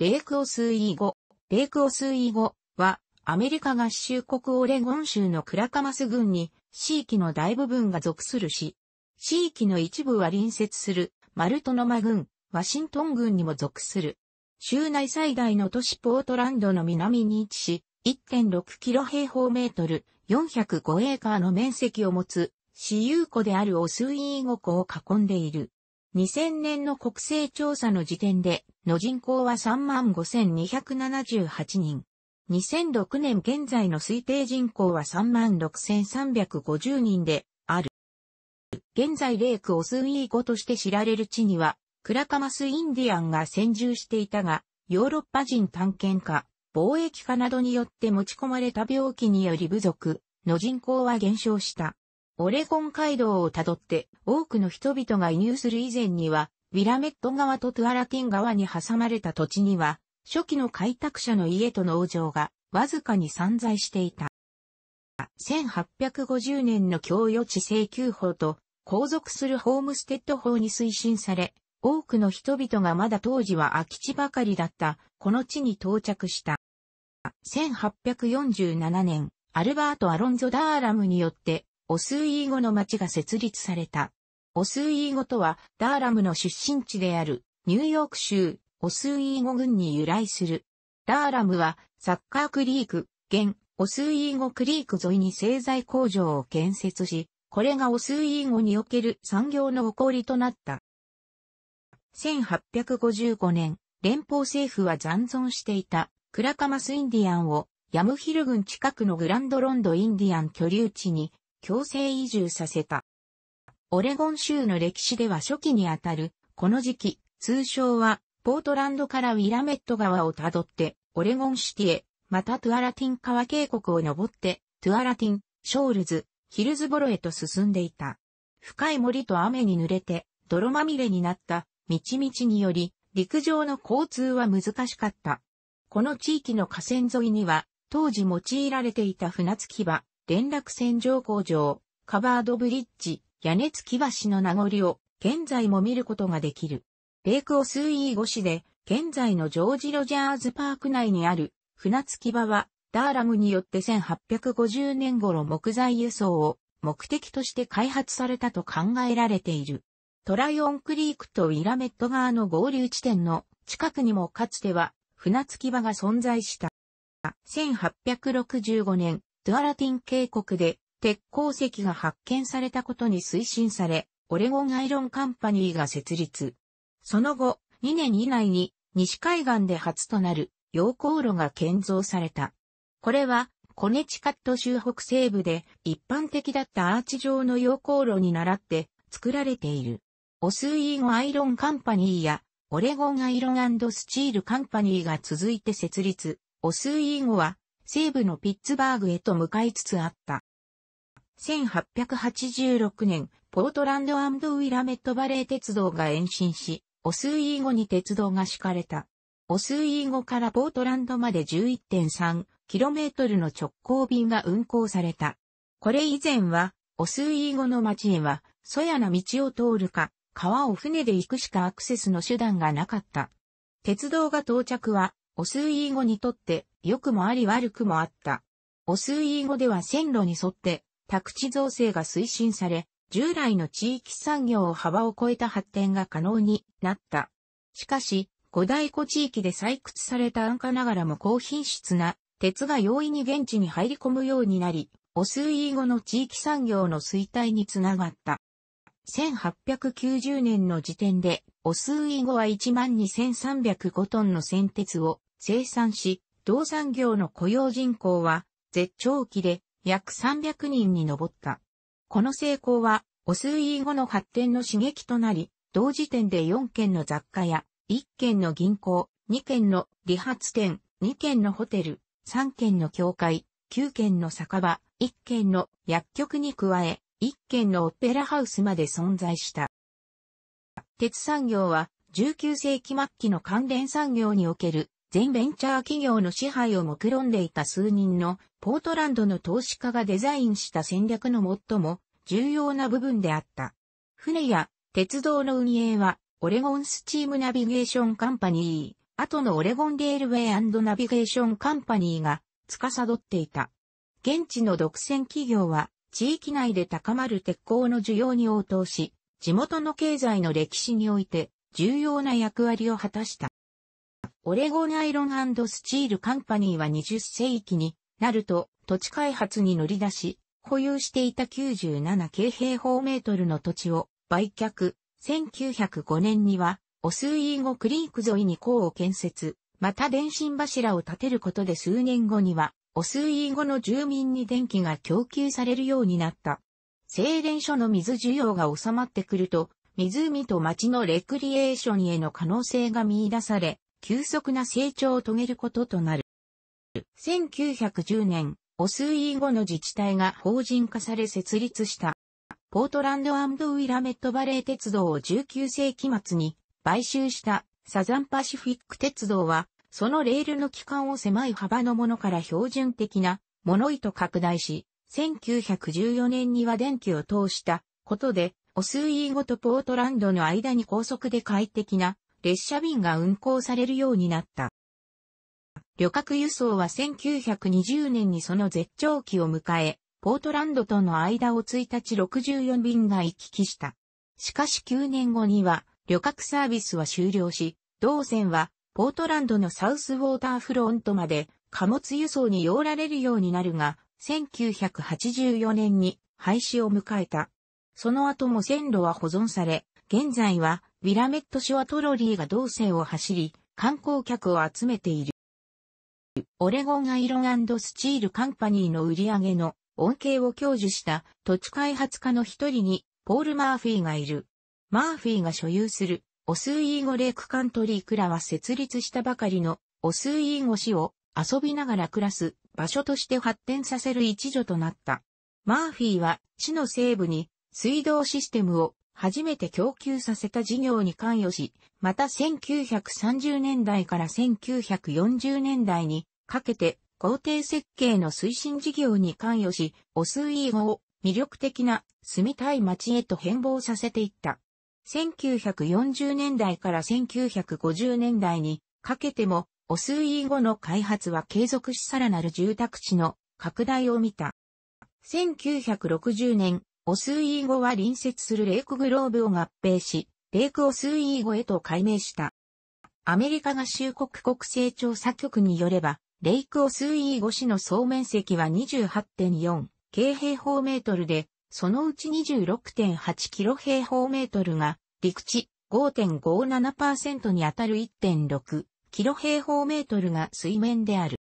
レイクオスイーゴ。レイクオスイーゴは、アメリカ合衆国オレゴン州のクラカマス郡に、地域の大部分が属する市。地域の一部は隣接する、マルトノマ郡、ワシントン郡にも属する。州内最大の都市ポートランドの南に位置し、1.6キロ平方メートル、405エーカーの面積を持つ、私有湖であるオスイーゴ湖を囲んでいる。2000年の国勢調査の時点で、の人口は35,278人。2006年現在の推定人口は36,350人で、ある。現在レイクオスウィーゴとして知られる地には、クラカマスインディアンが先住していたが、ヨーロッパ人探検家、貿易家などによって持ち込まれた病気により部族の人口は減少した。オレゴン街道をたどって多くの人々が移入する以前には、ウィラメット川とトゥアラティン川に挟まれた土地には、初期の開拓者の家と農場がわずかに散在していた。1850年の供与地請求法と後続するホームステッド法に推進され、多くの人々がまだ当時は空き地ばかりだったこの地に到着した。1847年、アルバート・アロンゾ・ダーラムによってオスーイーゴの町が設立された。オスーイーゴとは、ダーラムの出身地である、ニューヨーク州、オスーイーゴ郡に由来する。ダーラムは、サッカークリーク、現、オスイーゴクリーク沿いに製材工場を建設し、これがオスイーゴにおける産業の起こりとなった。1855年、連邦政府は残存していたクラカマスインディアンをヤムヒル郡近くのグランドロンドインディアン居留地に強制移住させた。オレゴン州の歴史では初期にあたる、この時期、通称は、ポートランドからウィラメット川をたどって、オレゴンシティへ、またトゥアラティン川渓谷を登って、トゥアラティン、ショールズ、ヒルズボロへと進んでいた。深い森と雨に濡れて、泥まみれになった、道々により、陸上の交通は難しかった。この地域の河川沿いには、当時用いられていた船着き場、連絡線上工場、カバードブリッジ、屋根付き橋の名残を現在も見ることができる。レイクオスイー越しで、現在のジョージ・ロジャーズパーク内にある船着き場は、ダーラムによって1850年頃木材輸送を目的として開発されたと考えられている。トライオンクリークとウィラメット川の合流地点の近くにもかつては船着き場が存在した。1865年、ドゥアラティン渓谷で鉄鉱石が発見されたことに推進され、オレゴンアイロンカンパニーが設立。その後、2年以内に西海岸で初となる溶鉱炉が建造された。これは、コネチカット州北西部で一般的だったアーチ状の溶鉱炉に倣って作られている。オスイーゴアイロンカンパニーやオレゴンアイロンスチールカンパニーが続いて設立。オスイーゴは西部のピッツバーグへと向かいつつあった。1886年、ポートランドウィラメットバレー鉄道が延伸し、オスイーゴに鉄道が敷かれた。オスイーゴからポートランドまで 11.3km の直行便が運行された。これ以前は、オスイーゴの町へは、そやな道を通るか、川を船で行くしかアクセスの手段がなかった。鉄道が到着は、オスイー語にとって良くもあり悪くもあった。オスイー語では線路に沿って宅地造成が推進され、従来の地域産業を幅を超えた発展が可能になった。しかし、五大湖地域で採掘された安価ながらも高品質な鉄が容易に現地に入り込むようになり、オスイー語の地域産業の衰退につながった。1890年の時点で、オスイー語は12,305トンの線鉄を生産し、同産業の雇用人口は絶頂期で約300人に上った。この成功は、お数位後の発展の刺激となり、同時点で4件の雑貨や、1件の銀行、2件の理髪店、2件のホテル、3件の教会、9件の酒場、1件の薬局に加え、1件のオペラハウスまで存在した。鉄産業は19世紀末期の関連産業における全ベンチャー企業の支配を目論んでいた数人のポートランドの投資家がデザインした戦略の最も重要な部分であった。船や鉄道の運営はオレゴンスチームナビゲーションカンパニー、後のオレゴンレールウェイナビゲーションカンパニーが司っていた。現地の独占企業は地域内で高まる鉄鋼の需要に応答し、地元の経済の歴史において重要な役割を果たした。オレゴンアイロンスチールカンパニーは20世紀になると土地開発に乗り出し、保有していた97京平方メートルの土地を売却。1905年には、オスイーゴクリーク沿いに港を建設、また電信柱を建てることで数年後には、オスイーゴの住民に電気が供給されるようになった。精錬所の水需要が収まってくると、湖と町のレクリエーションへの可能性が見出され、急速な成長を遂げることとなる。1910年、オスイー後の自治体が法人化され設立した。ポートランドウィラメットバレー鉄道を19世紀末に買収したサザンパシフィック鉄道は、そのレールの期間を狭い幅のものから標準的なものへと拡大し、1914年には電気を通したことで、オスイーゴとポートランドの間に高速で快適な列車便が運行されるようになった。旅客輸送は1920年にその絶頂期を迎え、ポートランドとの間を1日64便が行き来した。しかし9年後には旅客サービスは終了し、同線はポートランドのサウスウォーターフロントまで貨物輸送に用られるようになるが、1984年に廃止を迎えた。その後も線路は保存され、現在はウィラメット市はトロリーが同線を走り、観光客を集めている。オレゴンアイロンスチールカンパニーの売り上げの恩恵を享受した土地開発家の一人にポール・マーフィーがいる。マーフィーが所有するオスイーゴレイクカントリークラは設立したばかりのオスイーゴ市を遊びながら暮らす場所として発展させる一助となった。マーフィーは市の西部に水道システムを初めて供給させた事業に関与し、また1930年代から1940年代にかけて工程設計の推進事業に関与し、オスイーゴを魅力的な住みたい街へと変貌させていった。1940年代から1950年代にかけても、オスイーゴの開発は継続しさらなる住宅地の拡大を見た。1960年、オスイーゴは隣接するレイクグローブを合併し、レイクオスイーゴへと改名した。アメリカ合衆国国勢調査局によれば、レイクオスイーゴ市の総面積は28.4京平方メートルで、そのうち26.8キロ平方メートルが陸地5.57%にあたる1.6キロ平方メートルが水面である。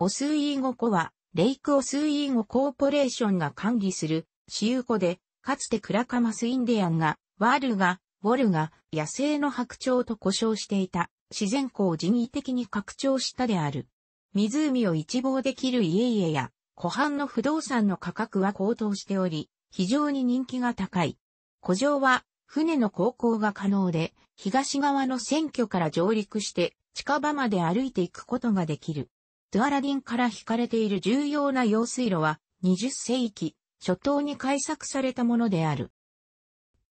オスイーゴ湖はレイクオスイーゴコーポレーションが管理する私有湖で、かつてクラカマスインディアンが、ワールが、ウォルが、野生の白鳥と呼称していた、自然湖を人為的に拡張したである。湖を一望できる家々や、湖畔の不動産の価格は高騰しており、非常に人気が高い。湖上は、船の航行が可能で、東側の選挙から上陸して、近場まで歩いていくことができる。ドゥアラディンから引かれている重要な用水路は、20世紀、初頭に改作されたものである。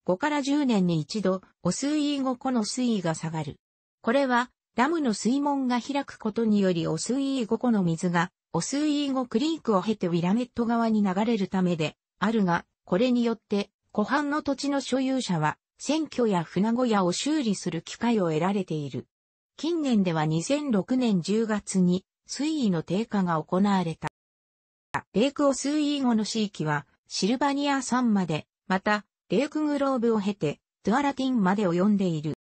5から10年に一度、汚水位後湖の水位が下がる。これは、ダムの水門が開くことにより汚水位後湖の水が、汚水位後クリークを経てウィラメット側に流れるためで、あるが、これによって、湖畔の土地の所有者は、選挙や船小屋を修理する機会を得られている。近年では2006年10月に水位の低下が行われた。レイクオスイーゴの地域は、シルバニア山まで、また、レイクグローブを経て、トゥアラティンまで及んでいる。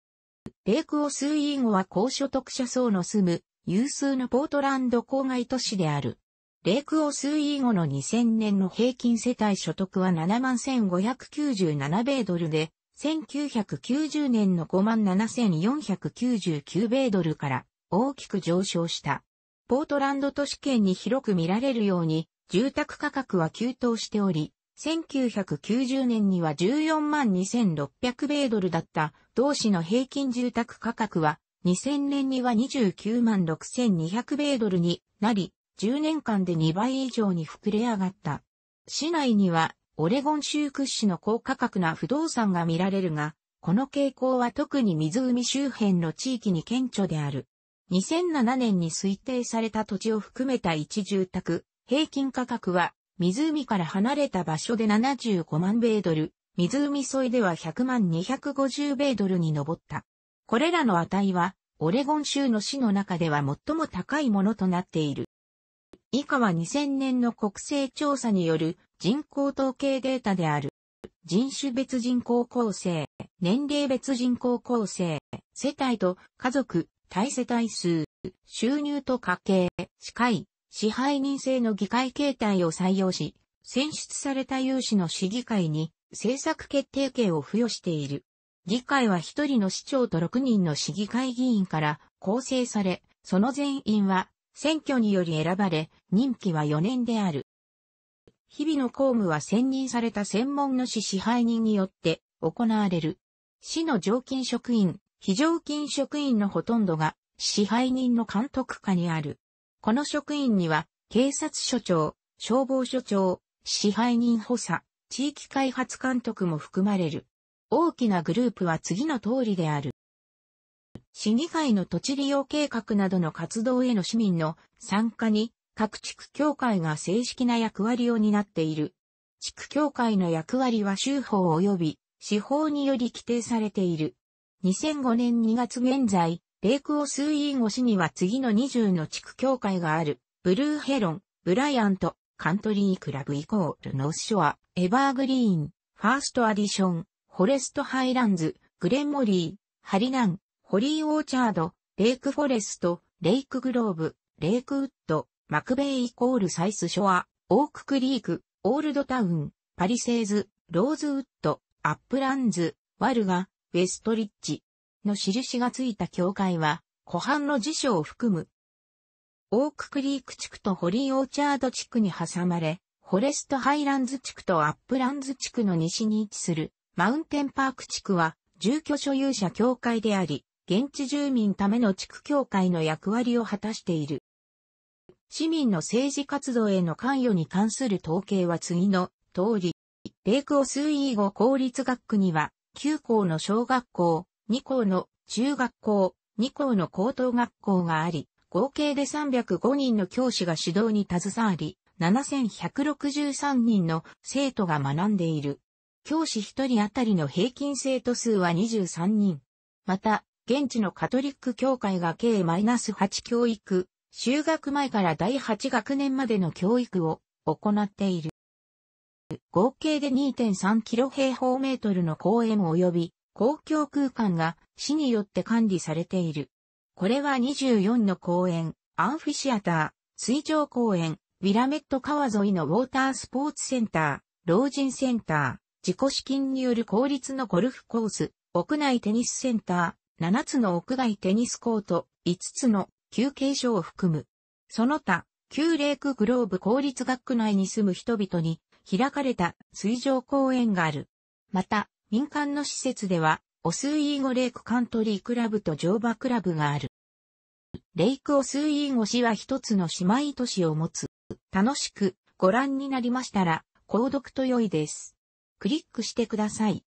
レイクオスイーゴは高所得者層の住む、有数のポートランド郊外都市である。レイクオスイーゴの2000年の平均世帯所得は71,597米ドルで、1990年の57,499米ドルから大きく上昇した。ポートランド都市圏に広く見られるように、住宅価格は急騰しており、1990年には14万2600米ドルだった同市の平均住宅価格は2000年には29万6200米ドルになり、10年間で2倍以上に膨れ上がった。市内にはオレゴン州屈指の高価格な不動産が見られるが、この傾向は特に湖周辺の地域に顕著である。2007年に推定された土地を含めた一住宅、平均価格は、湖から離れた場所で75万米ドル、湖沿いでは100万250米ドルに上った。これらの値は、オレゴン州の市の中では最も高いものとなっている。以下は2000年の国勢調査による人口統計データである。人種別人口構成、年齢別人口構成、世帯と家族、対世帯数、収入と家計、歯科医、支配人制の議会形態を採用し、選出された有志の市議会に政策決定権を付与している。議会は一人の市長と6人の市議会議員から構成され、その全員は選挙により選ばれ、任期は4年である。日々の公務は選任された専門の市支配人によって行われる。市の常勤職員、非常勤職員のほとんどが支配人の監督下にある。この職員には、警察署長、消防署長、支配人補佐、地域開発監督も含まれる。大きなグループは次の通りである。市議会の土地利用計画などの活動への市民の参加に、各地区協会が正式な役割を担っている。地区協会の役割は州法及び司法により規定されている。2005年2月現在、レイクオスイーン越しには次の20の地区協会がある、ブルーヘロン、ブライアント、カントリークラブイコールノースショア、エバーグリーン、ファーストアディション、フォレストハイランズ、グレンモリー、ハリナン、ホリーオーチャード、レイクフォレスト、レイクグローブ、レイクウッド、マクベイイコールサイスショア、オーククリーク、オールドタウン、パリセーズ、ローズウッド、アップランズ、ワルガ、ウェストリッジ、の印がついた教会は、湖畔の辞書を含む、オーククリーク地区とホリーオーチャード地区に挟まれ、フォレストハイランズ地区とアップランズ地区の西に位置するマウンテンパーク地区は住居所有者協会であり、現地住民ための地区協会の役割を果たしている。市民の政治活動への関与に関する統計は次の通り、レイクオスイーゴ公立学区には9校の小学校、二校の中学校、二校の高等学校があり、合計で305人の教師が指導に携わり、7163人の生徒が学んでいる。教師一人あたりの平均生徒数は23人。また、現地のカトリック教会が計 -8 教育、就学前から第8学年までの教育を行っている。合計で2.3キロ平方メートルの公園及び公共空間が市によって管理されている。これは24の公園、アンフィシアター、水上公園、ウィラメット川沿いのウォータースポーツセンター、老人センター、自己資金による公立のゴルフコース、屋内テニスセンター、7つの屋外テニスコート、5つの休憩所を含む。その他、旧レイクグローブ公立学区内に住む人々に開かれた水上公園がある。また、民間の施設では、オスイーゴレイクカントリークラブと乗馬クラブがある。レイクオスイーゴ市は一つの姉妹都市を持つ。楽しくご覧になりましたら、購読と良いです。クリックしてください。